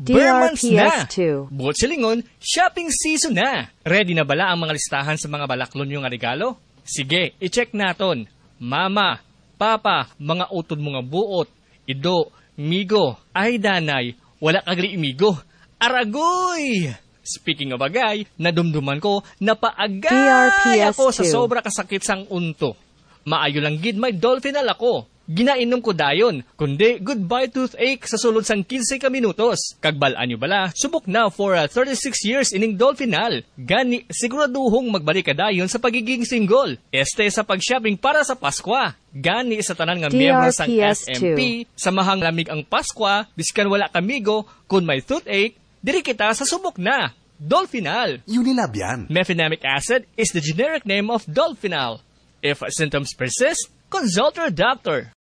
Bare months na! Buot silingon, shopping season na! Ready na bala ang mga listahan sa mga balaklon yung regalo? Sige, i-check naton. Mama, Papa, mga utod mga buot, Ido, Migo, ay danay, wala kagri imigo, Aragoy! Speaking of agay, nadumduman ko, napaagay ako sa sobra kasakit sang unto. Maayo lang gid, may dolphinal ako ginainom ko dayon, kundi goodbye toothache sa sulod sang 15 ka minutos. Kagbalaan nyo bala, subok na for 36 years ining dolphinal. Gani, siguraduhong magbalik ka dayon sa pagiging single. Este sa pag-shopping para sa Pasko. Gani sa tanan nga miyembro sang SMP, samahang lamig ang Pasko, biskan wala kamigo, kun may toothache, diri kita sa subok na. Dolphinal. Unilab yan. Mephenamic acid is the generic name of Dolphinal. If symptoms persist, consult your doctor.